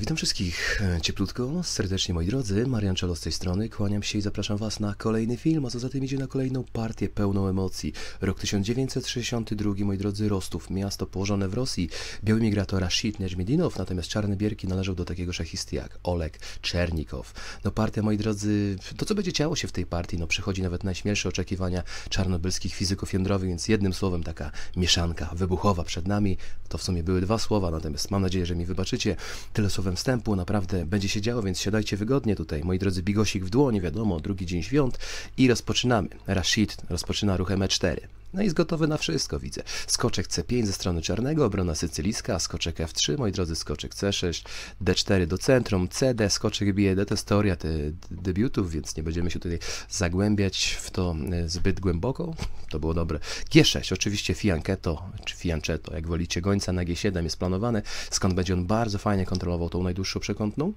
witam wszystkich e, cieplutko, serdecznie moi drodzy, Marian Czelo z tej strony, kłaniam się i zapraszam Was na kolejny film, a co za tym idzie na kolejną partię pełną emocji. Rok 1962, moi drodzy, Rostów, miasto położone w Rosji. Biały migrator Rashid Niaźmedinow, natomiast czarne bierki należał do takiego szachisty jak Oleg Czernikow. No partia, moi drodzy, to co będzie działo się w tej partii, no przychodzi nawet najśmielsze oczekiwania czarnobylskich fizyków jądrowych, więc jednym słowem taka mieszanka wybuchowa przed nami. To w sumie były dwa słowa, natomiast mam nadzieję, że mi wybaczycie. Tyle tyle słowem wstępu, naprawdę będzie się działo, więc siadajcie wygodnie tutaj. Moi drodzy, bigosik w dłoni, wiadomo, drugi dzień świąt i rozpoczynamy. Rashid rozpoczyna ruchem E4. No i jest gotowy na wszystko, widzę. Skoczek C5 ze strony czarnego, obrona sycylijska, skoczek F3, moi drodzy, skoczek C6, D4 do centrum, CD, skoczek B1, to jest teoria te debiutów, więc nie będziemy się tutaj zagłębiać w to e, zbyt głęboko. To było dobre. G6, oczywiście Fianchetto, czy Fianchetto, jak wolicie, gońca na G7 jest planowane, skąd będzie on bardzo fajnie kontrolował tą najdłuższą przekątną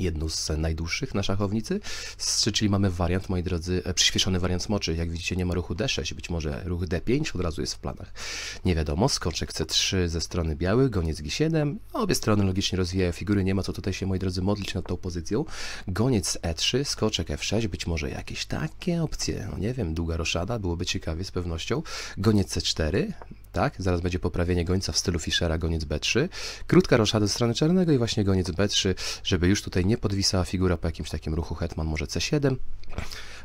jedną z najdłuższych na szachownicy, czyli mamy wariant, moi drodzy, e, przyspieszony wariant moczy. Jak widzicie, nie ma ruchu D6, być może ruch D5 od razu jest w planach. Nie wiadomo, skoczek C3 ze strony białych, goniec G7, no, obie strony logicznie rozwijają figury, nie ma co tutaj się, moi drodzy, modlić nad tą pozycją. Goniec E3, skoczek F6, być może jakieś takie opcje, no nie wiem, długa roszada, byłoby ciekawie z pewnością. Goniec C4, tak? Zaraz będzie poprawienie gońca w stylu Fischera, goniec B3. Krótka roszada ze strony czarnego i właśnie goniec B3, żeby już tutaj nie podwisała figura po jakimś takim ruchu hetman, może C7.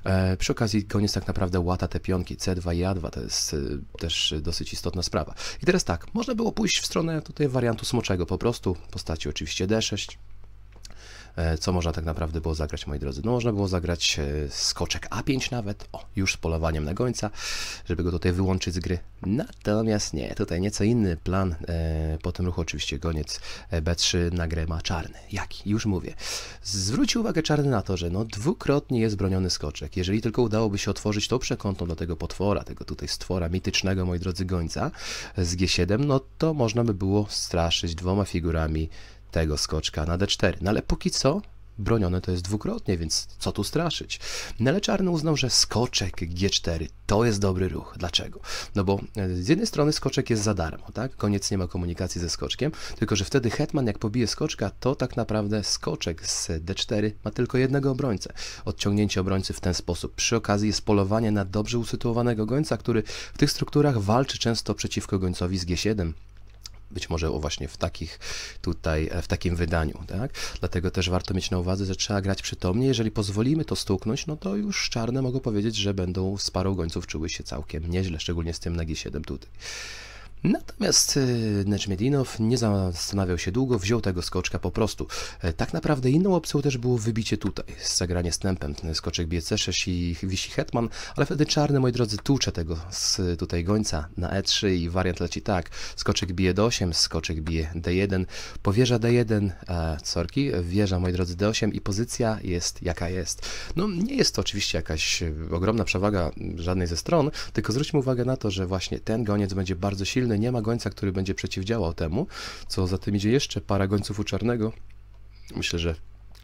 E, przy okazji koniec tak naprawdę łata te pionki C2 i A2, to jest e, też dosyć istotna sprawa. I teraz tak, można było pójść w stronę tutaj wariantu smoczego po prostu, w postaci oczywiście D6, E, co można tak naprawdę było zagrać, moi drodzy? No można było zagrać e, skoczek A5 nawet, o, już z polowaniem na gońca, żeby go tutaj wyłączyć z gry. Natomiast nie, tutaj nieco inny plan. E, po tym ruchu oczywiście goniec B3 na grę ma czarny. Jaki? Już mówię. Zwrócił uwagę czarny na to, że no dwukrotnie jest broniony skoczek. Jeżeli tylko udałoby się otworzyć to przekątną do tego potwora, tego tutaj stwora mitycznego, moi drodzy, gońca z G7, no to można by było straszyć dwoma figurami tego skoczka na d4. No ale póki co bronione to jest dwukrotnie, więc co tu straszyć? No czarny uznał, że skoczek G4 to jest dobry ruch. Dlaczego? No bo e, z jednej strony skoczek jest za darmo, tak? Koniec nie ma komunikacji ze skoczkiem, tylko że wtedy hetman jak pobije skoczka, to tak naprawdę skoczek z D4 ma tylko jednego obrońcę. Odciągnięcie obrońcy w ten sposób przy okazji jest polowanie na dobrze usytuowanego gońca, który w tych strukturach walczy często przeciwko gońcowi z G7 być może właśnie w takich tutaj, e, w takim wydaniu, tak? Dlatego też warto mieć na uwadze, że trzeba grać przytomnie. Jeżeli pozwolimy to stuknąć, no to już czarne mogą powiedzieć, że będą z parą gońców czuły się całkiem nieźle, szczególnie z tym na G7 tutaj. Natomiast y, Neczmedinow nie zastanawiał się długo, wziął tego skoczka po prostu. E, tak naprawdę inną opcją też było wybicie tutaj, zagranie stępem. Skoczek bije C6 i wisi hetman, ale wtedy czarny, moi drodzy, tłucze tego z tutaj gońca na E3 i wariant leci tak. Skoczek bije D8, skoczek bije D1, powierza D1, e, sorki, wieża, moi drodzy, D8 i pozycja jest jaka jest. No nie jest to oczywiście jakaś e, ogromna przewaga żadnej ze stron, tylko zwróćmy uwagę na to, że właśnie ten goniec będzie bardzo silny, nie ma gońca, który będzie przeciwdziałał temu, co za tym idzie jeszcze para gońców uczarnego. Myślę, że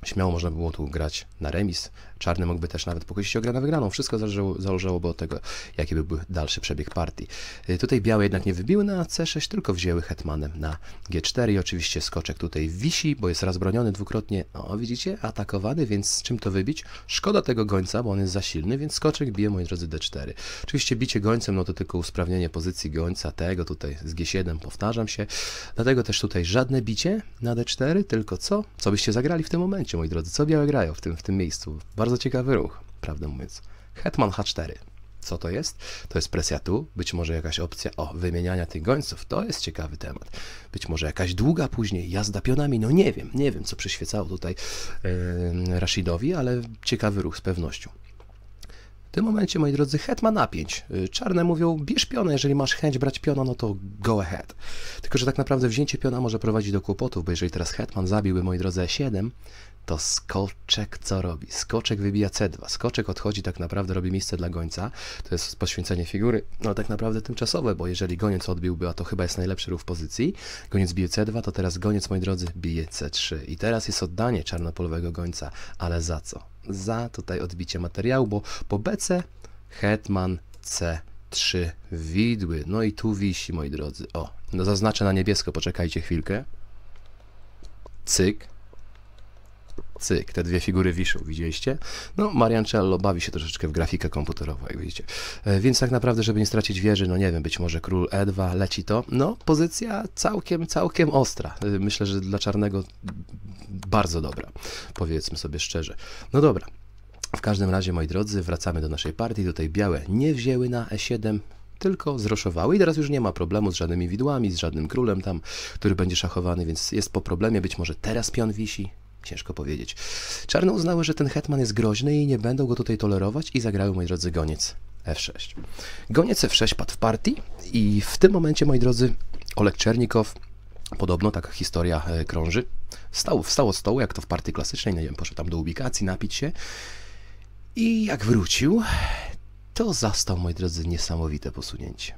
Śmiało można było tu grać na remis. Czarny mógłby też nawet pokusić o grę na wygraną. Wszystko zależało, zależałoby od tego, jaki byłby dalszy przebieg partii. Y, tutaj białe jednak nie wybiły na no C6, tylko wzięły hetmanem na G4 i oczywiście skoczek tutaj wisi, bo jest rozbroniony dwukrotnie. O, widzicie? Atakowany, więc z czym to wybić? Szkoda tego gońca, bo on jest za silny, więc skoczek bije, moi drodzy, D4. Oczywiście bicie gońcem, no to tylko usprawnienie pozycji gońca tego tutaj z G7, powtarzam się. Dlatego też tutaj żadne bicie na D4, tylko co? Co byście zagrali w tym momencie? Zgadnijcie, moi drodzy, co białe grają w tym, w tym miejscu. Bardzo ciekawy ruch, prawdę mówiąc. Hetman H4. Co to jest? To jest presja tu, być może jakaś opcja o wymieniania tych gońców, to jest ciekawy temat. Być może jakaś długa później jazda pionami, no nie wiem, nie wiem co przyświecało tutaj yy, Rashidowi, ale ciekawy ruch z pewnością. W tym momencie, moi drodzy, het ma napięć. Y, czarne mówią, bierz piona, jeżeli masz chęć brać piona, no to go ahead. Tylko, że tak naprawdę wzięcie piona może prowadzić do kłopotów, bo jeżeli teraz hetman zabiłby, moi drodzy, E7, to skoczek co robi? Skoczek wybija C2. Skoczek odchodzi, tak naprawdę robi miejsce dla gońca. To jest poświęcenie figury, no tak naprawdę tymczasowe, bo jeżeli goniec odbiłby, a to chyba jest najlepszy ruch pozycji, goniec bije C2, to teraz goniec, moi drodzy, bije C3. I teraz jest oddanie czarnopolowego gońca, ale za co? za tutaj odbicie materiału, bo po BC hetman C3 widły. No i tu wisi, moi drodzy. O, no zaznaczę na niebiesko, poczekajcie chwilkę. Cyk cyk, te dwie figury wiszą, widzieliście? No, Mariancello bawi się troszeczkę w grafikę komputerową, jak widzicie. E, więc tak naprawdę, żeby nie stracić wieży, no nie wiem, być może król E2, leci to. No, pozycja całkiem, całkiem ostra. E, myślę, że dla czarnego bardzo dobra, powiedzmy sobie szczerze. No dobra. W każdym razie, moi drodzy, wracamy do naszej partii. Tutaj białe nie wzięły na E7, tylko zroszowały i teraz już nie ma problemu z żadnymi widłami, z żadnym królem tam, który będzie szachowany, więc jest po problemie, być może teraz pion wisi, Ciężko powiedzieć. Czarne uznały, że ten hetman jest groźny i nie będą go tutaj tolerować i zagrały, moi drodzy, goniec F6. Goniec F6 padł w partii i w tym momencie, moi drodzy, Oleg Czernikow, podobno taka historia e, krąży, stał, wstał od stołu, jak to w partii klasycznej, nie wiem, poszedł tam do ubikacji, napić się i jak wrócił, to zastał, moi drodzy, niesamowite posunięcie.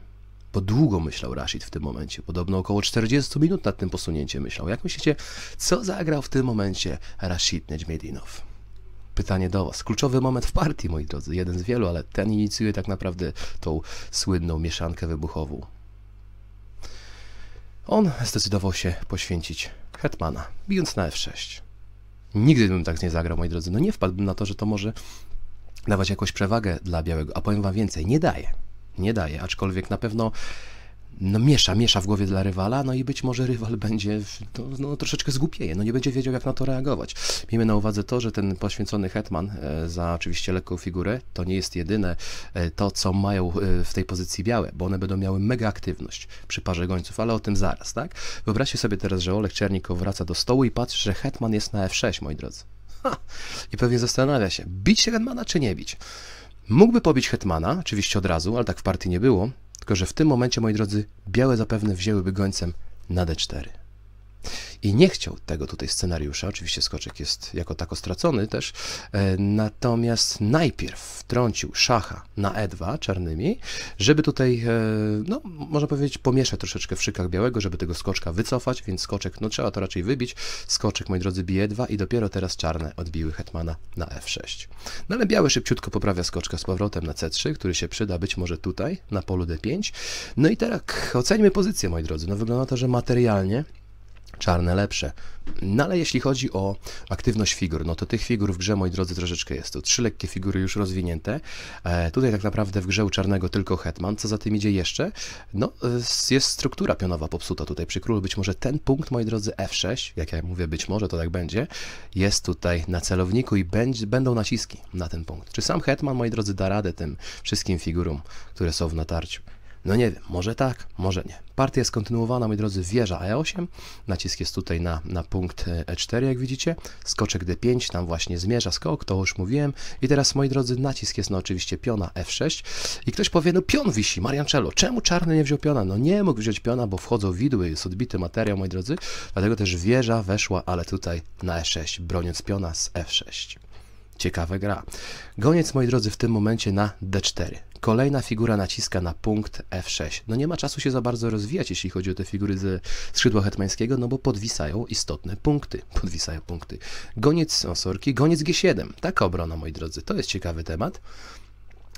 Bo długo myślał Rashid w tym momencie. Podobno około 40 minut nad tym posunięciem myślał. Jak myślicie, co zagrał w tym momencie Rashid Nedźmiedinow? Pytanie do Was. Kluczowy moment w partii, moi drodzy. Jeden z wielu, ale ten inicjuje tak naprawdę tą słynną mieszankę wybuchową. On zdecydował się poświęcić Hetmana, bijąc na F6. Nigdy bym tak nie zagrał, moi drodzy. No nie wpadłbym na to, że to może dawać jakąś przewagę dla białego. A powiem Wam więcej, nie daje nie daje, aczkolwiek na pewno no, miesza, miesza w głowie dla rywala, no i być może rywal będzie no, no, troszeczkę zgłupieje, no nie będzie wiedział, jak na to reagować. Miejmy na uwadze to, że ten poświęcony hetman e, za oczywiście lekką figurę, to nie jest jedyne e, to, co mają e, w tej pozycji białe, bo one będą miały mega aktywność przy parze gońców, ale o tym zaraz, tak? Wyobraźcie sobie teraz, że Olek Czernikow wraca do stołu i patrzy, że hetman jest na F6, moi drodzy. Ha! I pewnie zastanawia się, bić hetmana czy nie bić? Mógłby pobić Hetmana, oczywiście od razu, ale tak w partii nie było, tylko że w tym momencie, moi drodzy, białe zapewne wzięłyby gońcem na d4. I nie chciał tego tutaj scenariusza, oczywiście skoczek jest jako tako stracony też, e, natomiast najpierw wtrącił szacha na E2 czarnymi, żeby tutaj, e, no można powiedzieć, pomieszać troszeczkę w szykach białego, żeby tego skoczka wycofać, więc skoczek, no trzeba to raczej wybić, skoczek, moi drodzy, bije 2 e i dopiero teraz czarne odbiły hetmana na F6. No ale biały szybciutko poprawia skoczka z powrotem na C3, który się przyda być może tutaj, na polu D5. No i teraz ocenimy pozycję, moi drodzy. No wygląda to, że materialnie czarne lepsze. No ale jeśli chodzi o aktywność figur, no to tych figur w grze, moi drodzy, troszeczkę jest. Tu trzy lekkie figury już rozwinięte. E, tutaj tak naprawdę w grze u czarnego tylko hetman. Co za tym idzie jeszcze? No, e, jest struktura pionowa popsuta tutaj przy królu. Być może ten punkt, moi drodzy, F6, jak ja mówię, być może to tak będzie, jest tutaj na celowniku i będzie, będą naciski na ten punkt. Czy sam hetman, moi drodzy, da radę tym wszystkim figurom, które są w natarciu? No nie wiem, może tak, może nie. Partia jest kontynuowana, moi drodzy, wieża E8, nacisk jest tutaj na, na punkt E4, e jak widzicie, skoczek D5, tam właśnie zmierza skok, to już mówiłem i teraz, moi drodzy, nacisk jest na no, oczywiście piona F6 i ktoś powie, no pion wisi, Mariancello, czemu czarny nie wziął piona? No nie mógł wziąć piona, bo wchodzą widły, jest odbity materiał, moi drodzy, dlatego też wieża weszła, ale tutaj na E6, broniąc piona z F6. Ciekawa gra. Goniec, moi drodzy, w tym momencie na D4. Kolejna figura naciska na punkt F6. No nie ma czasu się za bardzo rozwijać, jeśli chodzi o te figury ze skrzydła hetmańskiego, no bo podwisają istotne punkty. Podwisają punkty. Goniec osorki, goniec G7. Taka obrona, moi drodzy. To jest ciekawy temat.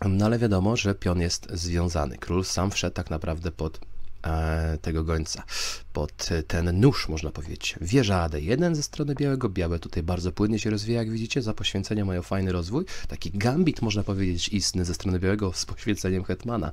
No ale wiadomo, że pion jest związany. Król sam wszedł tak naprawdę pod E, tego gońca pod ten nóż, można powiedzieć. Wieża AD1 ze strony białego. Białe tutaj bardzo płynnie się rozwija, jak widzicie. Za poświęcenia mają fajny rozwój. Taki gambit, można powiedzieć, istny ze strony białego z poświęceniem Hetmana.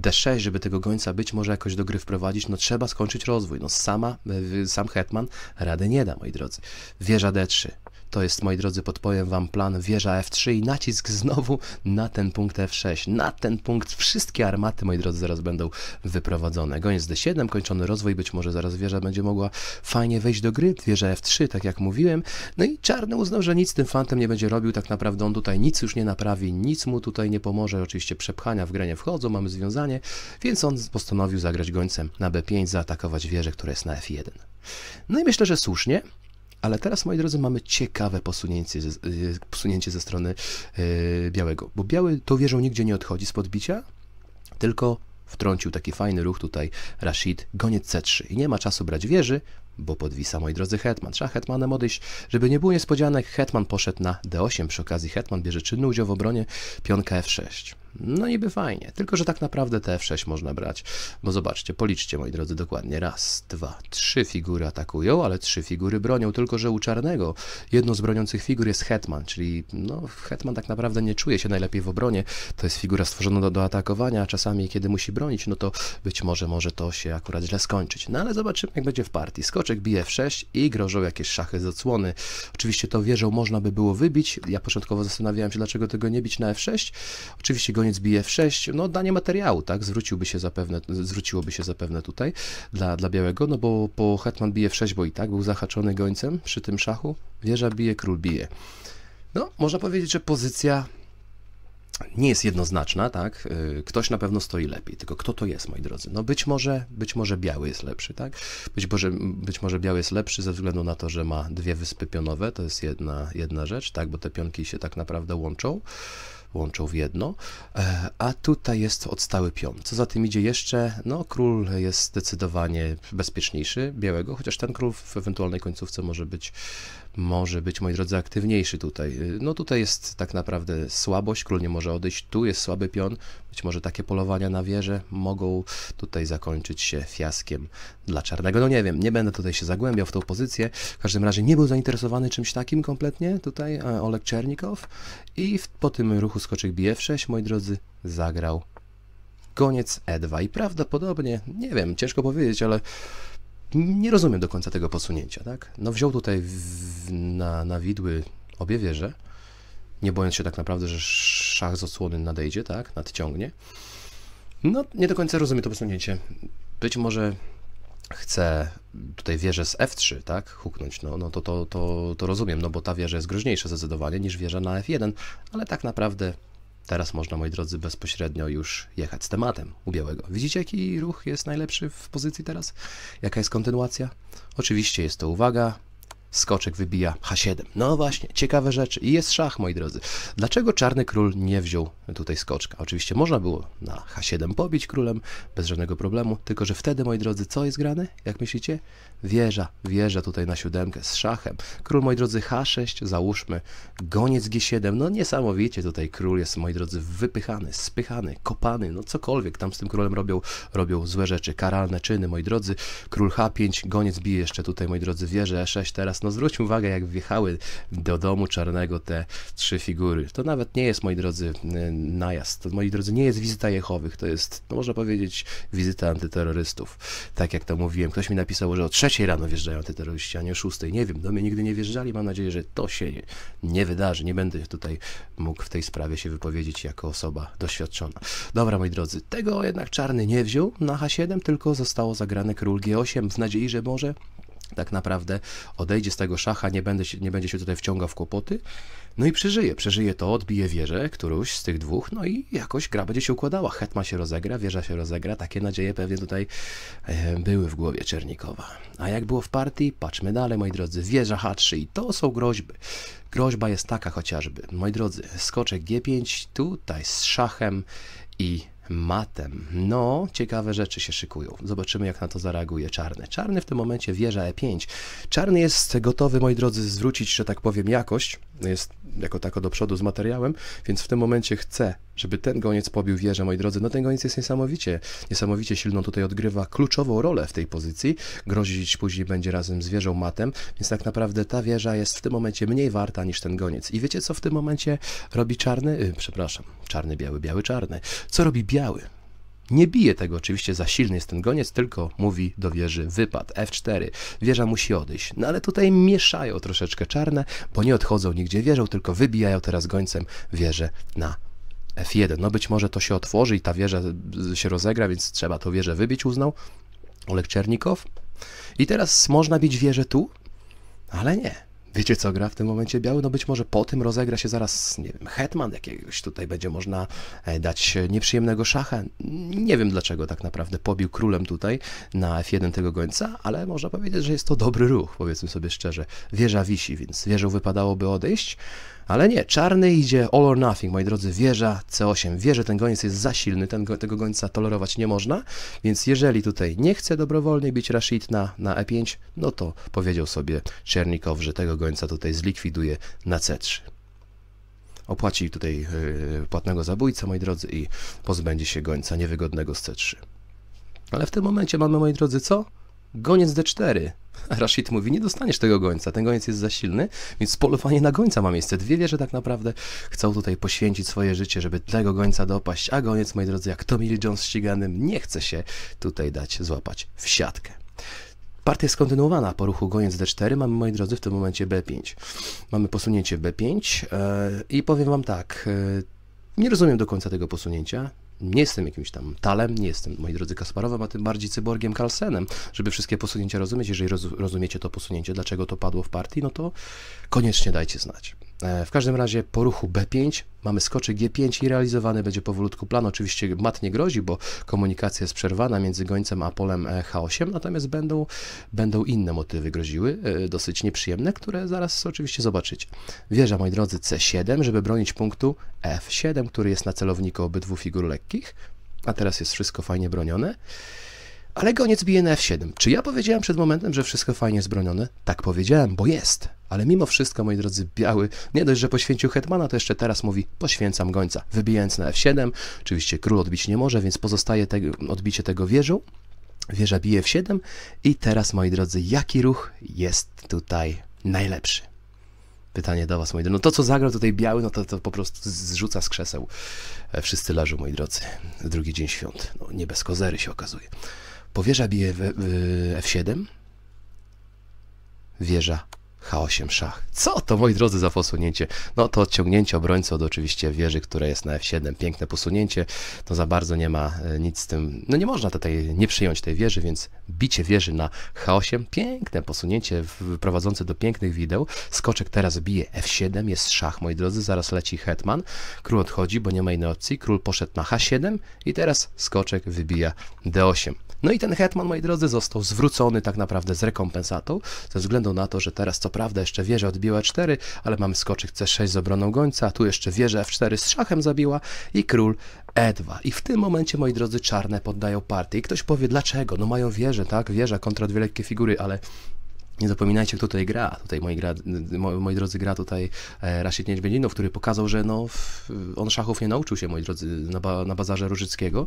D6, żeby tego gońca być może jakoś do gry wprowadzić, no trzeba skończyć rozwój. No sama, e, sam Hetman rady nie da, moi drodzy. Wieża D3. To jest, moi drodzy, podpowiem Wam plan wieża F3 i nacisk znowu na ten punkt F6. Na ten punkt wszystkie armaty, moi drodzy, zaraz będą wyprowadzone. Goniec D7, kończony rozwój, być może zaraz wieża będzie mogła fajnie wejść do gry. Wieża F3, tak jak mówiłem. No i czarny uznał, że nic z tym fantem nie będzie robił, tak naprawdę on tutaj nic już nie naprawi, nic mu tutaj nie pomoże. Oczywiście przepchania w grę nie wchodzą, mamy związanie, więc on postanowił zagrać gońcem na B5, zaatakować wieżę, która jest na F1. No i myślę, że słusznie. Ale teraz, moi drodzy, mamy ciekawe posunięcie, e, posunięcie ze strony e, białego, bo biały tą wieżą nigdzie nie odchodzi z podbicia, tylko wtrącił taki fajny ruch tutaj Rashid, goniec C3 i nie ma czasu brać wieży, bo podwisa, moi drodzy, Hetman. Trzeba Hetmanem odejść. Żeby nie było niespodzianek, Hetman poszedł na D8. Przy okazji Hetman bierze czynny udział w obronie pionka F6. No niby fajnie, tylko że tak naprawdę te F6 można brać, bo zobaczcie, policzcie moi drodzy dokładnie, raz, dwa, trzy figury atakują, ale trzy figury bronią, tylko że u czarnego jedną z broniących figur jest hetman, czyli no hetman tak naprawdę nie czuje się najlepiej w obronie, to jest figura stworzona do, do atakowania, a czasami kiedy musi bronić, no to być może może to się akurat źle skończyć, no ale zobaczymy jak będzie w partii, skoczek bije F6 i grożą jakieś szachy z odsłony, oczywiście to wieżą można by było wybić, ja początkowo zastanawiałem się dlaczego tego nie bić na F6, oczywiście go koniec bije w 6 no danie materiału, tak, zwróciłby się zapewne, zwróciłoby się zapewne tutaj dla, dla białego, no bo po hetman bije w 6 bo i tak był zahaczony gońcem przy tym szachu, wieża bije, król bije. No, można powiedzieć, że pozycja nie jest jednoznaczna, tak? Y, ktoś na pewno stoi lepiej, tylko kto to jest, moi drodzy? No być może, być może biały jest lepszy, tak? Być może, być może biały jest lepszy ze względu na to, że ma dwie wyspy pionowe, to jest jedna, jedna rzecz, tak? Bo te pionki się tak naprawdę łączą łączą w jedno, e, a tutaj jest odstały pion. Co za tym idzie jeszcze, no król jest zdecydowanie bezpieczniejszy białego, chociaż ten król w ewentualnej końcówce może być może być, moi drodzy, aktywniejszy tutaj. Y, no tutaj jest tak naprawdę słabość, król nie może odejść, tu jest słaby pion, być może takie polowania na wieżę mogą tutaj zakończyć się fiaskiem dla czarnego. No nie wiem, nie będę tutaj się zagłębiał w tą pozycję. W każdym razie nie był zainteresowany czymś takim kompletnie tutaj Oleg Czernikow i po tym ruchu skoczek BF6, moi drodzy, zagrał koniec E2 i prawdopodobnie, nie wiem, ciężko powiedzieć, ale nie rozumiem do końca tego posunięcia, tak? No wziął tutaj w, na, na widły obie wieże, nie bojąc się tak naprawdę, że szach z osłony nadejdzie, tak? Nadciągnie. No, nie do końca rozumiem to posunięcie. Być może chce tutaj wieżę z F3, tak, huknąć, no, no to, to, to, to rozumiem, no bo ta wieża jest groźniejsza zdecydowanie niż wieża na F1, ale tak naprawdę Teraz można, moi drodzy, bezpośrednio już jechać z tematem u białego. Widzicie, jaki ruch jest najlepszy w pozycji teraz? Jaka jest kontynuacja? Oczywiście jest to uwaga, skoczek wybija H7. No właśnie, ciekawe rzeczy. I jest szach, moi drodzy. Dlaczego czarny król nie wziął tutaj skoczka? Oczywiście można było na H7 pobić królem bez żadnego problemu, tylko że wtedy, moi drodzy, co jest grane? Jak myślicie? Wieża, wieża tutaj na siódemkę z szachem. Król, moi drodzy, H6, załóżmy, goniec G7. No niesamowicie tutaj król jest, moi drodzy, wypychany, spychany, kopany, no cokolwiek tam z tym królem robią, robią złe rzeczy, karalne czyny, moi drodzy. Król H5, goniec bije jeszcze tutaj, moi drodzy, wieżę E6 teraz no zwróćmy uwagę, jak wjechały do domu czarnego te trzy figury. To nawet nie jest, moi drodzy, najazd. To, moi drodzy, nie jest wizyta Jehowych. To jest, no, można powiedzieć, wizyta antyterrorystów. Tak jak to mówiłem. Ktoś mi napisał, że o trzeciej rano wjeżdżają antyterroryści, a nie o szóstej. Nie wiem, do mnie nigdy nie wjeżdżali. Mam nadzieję, że to się nie, nie wydarzy. Nie będę tutaj mógł w tej sprawie się wypowiedzieć jako osoba doświadczona. Dobra, moi drodzy, tego jednak czarny nie wziął na H7, tylko zostało zagrane król G8 w nadziei, że może tak naprawdę odejdzie z tego szacha, nie, będę się, nie będzie się tutaj wciągał w kłopoty, no i przeżyje. Przeżyje to, odbije wieżę, którąś z tych dwóch, no i jakoś gra będzie się układała. Hetma się rozegra, wieża się rozegra, takie nadzieje pewnie tutaj e, były w głowie Czernikowa. A jak było w partii? Patrzmy dalej, moi drodzy. Wieża H3 i to są groźby. Groźba jest taka chociażby, moi drodzy, skoczek G5, tutaj z szachem i matem. No, ciekawe rzeczy się szykują. Zobaczymy, jak na to zareaguje czarny. Czarny w tym momencie wieża E5. Czarny jest gotowy, moi drodzy, zwrócić, że tak powiem, jakość. Jest jako tako do przodu z materiałem, więc w tym momencie chce żeby ten goniec pobił wieżę, moi drodzy, no ten goniec jest niesamowicie, niesamowicie silną tutaj odgrywa kluczową rolę w tej pozycji, grozić później będzie razem z wieżą matem, więc tak naprawdę ta wieża jest w tym momencie mniej warta niż ten goniec. I wiecie, co w tym momencie robi czarny, yy, przepraszam, czarny, biały, biały, czarny, co robi biały? Nie bije tego oczywiście, za silny jest ten goniec, tylko mówi do wieży wypad, F4, wieża musi odejść. No ale tutaj mieszają troszeczkę czarne, bo nie odchodzą nigdzie wieżą, tylko wybijają teraz gońcem wieżę na F1. No być może to się otworzy i ta wieża się rozegra, więc trzeba to wieżę wybić, uznał Oleg Czernikow. I teraz można bić wieżę tu, ale nie. Wiecie co gra w tym momencie biały? No być może po tym rozegra się zaraz, nie wiem, hetman jakiegoś tutaj będzie można e, dać nieprzyjemnego szacha. Nie wiem dlaczego tak naprawdę pobił królem tutaj na F1 tego gońca, ale można powiedzieć, że jest to dobry ruch, powiedzmy sobie szczerze. Wieża wisi, więc wieżą wypadałoby odejść. Ale nie, czarny idzie all or nothing, moi drodzy, wieża C8. wieża ten goniec jest za silny, ten, tego gońca tolerować nie można, więc jeżeli tutaj nie chce dobrowolnie bić Rashid na, na e E5, no to powiedział sobie Czernikow, że tego gońca tutaj zlikwiduje na C3 opłaci tutaj yy, płatnego zabójca, moi drodzy, i pozbędzie się gońca niewygodnego z C3. Ale w tym momencie mamy, moi drodzy, co? goniec D4. Rashid mówi, nie dostaniesz tego gońca, ten goniec jest za silny, więc polowanie na gońca ma miejsce. Dwie wieże tak naprawdę chcą tutaj poświęcić swoje życie, żeby tego gońca dopaść, a goniec, moi drodzy, jak Tommy Lee Jones ściganym, nie chce się tutaj dać złapać w siatkę. Partia jest kontynuowana po ruchu goniec d4. Mamy, moi drodzy, w tym momencie b5. Mamy posunięcie b5 yy, e, i powiem wam tak, yy, nie rozumiem do końca tego posunięcia nie jestem jakimś tam talem, nie jestem, moi drodzy, Kasparowem, a tym bardziej cyborgiem Carlsenem, żeby wszystkie posunięcia rozumieć. Jeżeli rozumiecie to posunięcie, dlaczego to padło w partii, no to koniecznie dajcie znać. E, w każdym razie po ruchu B5 mamy skoczy G5 i realizowany będzie powolutku plan. Oczywiście mat nie grozi, bo komunikacja jest przerwana między gońcem a polem e, H8, natomiast będą, będą inne motywy groziły, e, dosyć nieprzyjemne, które zaraz oczywiście zobaczycie. Wieża, moi drodzy, C7, żeby bronić punktu F7, który jest na celowniku obydwu figur lekkich, a teraz jest wszystko fajnie bronione. Ale goniec bije na F7. Czy ja powiedziałem przed momentem, że wszystko fajnie jest bronione? Tak powiedziałem, bo jest. Ale mimo wszystko, moi drodzy, biały nie dość, że poświęcił Hetmana, to jeszcze teraz mówi poświęcam gońca, wybijając na F7. Oczywiście król odbić nie może, więc pozostaje te, odbicie tego wieżu. Wieża bije w 7 i teraz, moi drodzy, jaki ruch jest tutaj najlepszy? Pytanie do was, moi drodzy. No to, co zagrał tutaj biały, no to, to po prostu zrzuca z krzeseł e, wszyscy leżą, moi drodzy. Drugi dzień świąt. No, nie bez kozery się okazuje. Powierza bije w, w, F7. Wieża H8 szach. Co to, moi drodzy, za posunięcie? No to odciągnięcie obrońcy od oczywiście wieży, która jest na F7. Piękne posunięcie. To za bardzo nie ma e, nic z tym. No nie można tutaj nie przyjąć tej wieży, więc bicie wieży na H8. Piękne posunięcie prowadzące do pięknych wideł. Skoczek teraz bije F7. Jest szach, moi drodzy. Zaraz leci hetman. Król odchodzi, bo nie ma innej opcji. Król poszedł na H7 i teraz skoczek wybija D8. No i ten hetman, moi drodzy, został zwrócony tak naprawdę z rekompensatą, ze względu na to, że teraz co prawda jeszcze wieża odbiła E4, ale mamy skoczek C6 z obroną gońca, tu jeszcze wieża F4 z szachem zabiła i król E2. I w tym momencie, moi drodzy, czarne poddają partię. I ktoś powie, dlaczego? No mają wieżę, tak? Wieża kontra dwie lekkie figury, ale nie zapominajcie, kto tutaj gra. Tutaj moi, gra, moi drodzy gra tutaj e, Rashid Niedźwiedzinow, który pokazał, że no, on szachów nie nauczył się, moi drodzy, na, ba, na bazarze Różyckiego,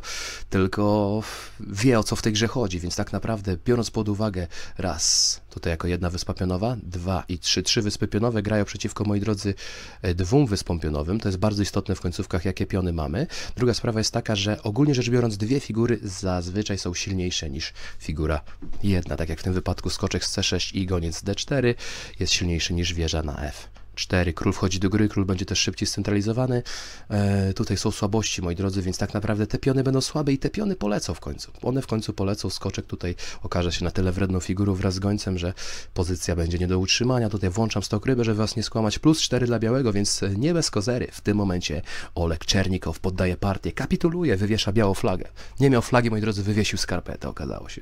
tylko wie o co w tej grze chodzi, więc tak naprawdę biorąc pod uwagę raz tutaj jako jedna wyspa pionowa, 2 i 3. Trzy wyspy pionowe grają przeciwko, moi drodzy, e, dwóm wyspom pionowym. To jest bardzo istotne w końcówkach, jakie piony mamy. Druga sprawa jest taka, że ogólnie rzecz biorąc, dwie figury zazwyczaj są silniejsze niż figura jedna. Tak jak w tym wypadku skoczek z C6 i goniec D4 jest silniejszy niż wieża na F. 4. Król wchodzi do gry, król będzie też szybciej scentralizowany. E, tutaj są słabości, moi drodzy, więc tak naprawdę te piony będą słabe i te piony polecą w końcu. One w końcu polecą, skoczek tutaj okaże się na tyle wredną figurą wraz z gońcem, że pozycja będzie nie do utrzymania. Tutaj włączam stok ryby, żeby was nie skłamać. Plus 4 dla białego, więc nie bez kozery. W tym momencie Olek Czernikow poddaje partię, kapituluje, wywiesza białą flagę. Nie miał flagi, moi drodzy, wywiesił skarpetę, okazało się.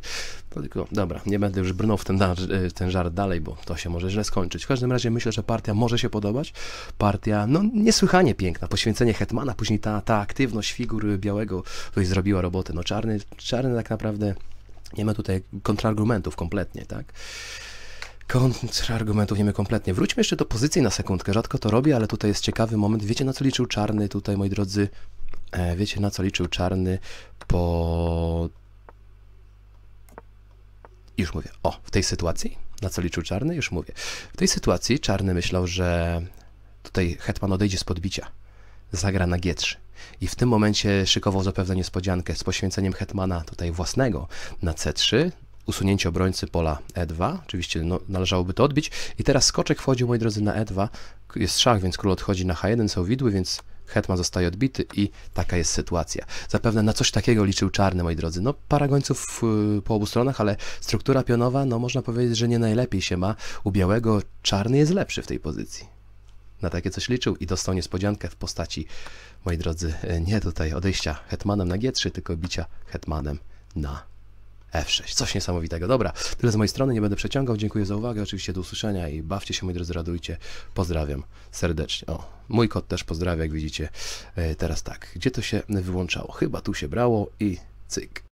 No tylko, dobra, nie będę już brnął w ten, ten żart dalej, bo to się może źle skończyć. W każdym razie myślę, że partia może się się podobać. Partia, no niesłychanie piękna. Poświęcenie Hetmana, później ta, ta aktywność figur białego, której zrobiła robotę. No czarny, czarny tak naprawdę nie ma tutaj kontrargumentów kompletnie, tak? Kontrargumentów nie ma kompletnie. Wróćmy jeszcze do pozycji na sekundkę. Rzadko to robię, ale tutaj jest ciekawy moment. Wiecie na co liczył czarny tutaj, moi drodzy? E, wiecie na co liczył czarny po już mówię, o, w tej sytuacji na co liczył Czarny? Już mówię. W tej sytuacji Czarny myślał, że tutaj Hetman odejdzie z podbicia. Zagra na G3. I w tym momencie szykował zapewne niespodziankę z poświęceniem Hetmana tutaj własnego na C3, usunięcie obrońcy pola E2. Oczywiście no, należałoby to odbić. I teraz skoczek wchodził, moi drodzy, na E2. Jest szach, więc król odchodzi na H1, są widły, więc Hetman zostaje odbity i taka jest sytuacja. Zapewne na coś takiego liczył Czarny, moi drodzy. No para gońców y, po obu stronach, ale struktura pionowa, no można powiedzieć, że nie najlepiej się ma. U białego Czarny jest lepszy w tej pozycji. Na takie coś liczył i dostał niespodziankę w postaci, moi drodzy, y, nie tutaj odejścia hetmanem na G3, tylko bicia hetmanem na F6. Coś niesamowitego. Dobra, tyle z mojej strony, nie będę przeciągał. Dziękuję za uwagę, oczywiście do usłyszenia i bawcie się, moi drodzy, radujcie. Pozdrawiam serdecznie. O, mój kot też pozdrawia, jak widzicie. E, teraz tak, gdzie to się wyłączało? Chyba tu się brało i cyk.